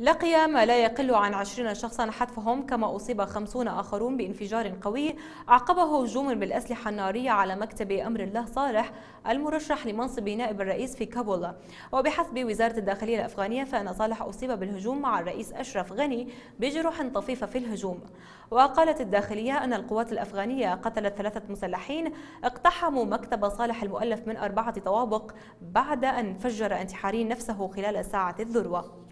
لقي ما لا يقل عن 20 شخصا حتفهم كما أصيب 50 آخرون بانفجار قوي عقبه هجوم بالأسلحة النارية على مكتب أمر الله صالح المرشح لمنصب نائب الرئيس في كابول وبحسب وزارة الداخلية الأفغانية فأن صالح أصيب بالهجوم مع الرئيس أشرف غني بجروح طفيفة في الهجوم وقالت الداخلية أن القوات الأفغانية قتلت ثلاثة مسلحين اقتحموا مكتب صالح المؤلف من أربعة طوابق بعد أن فجر انتحاري نفسه خلال ساعة الذروة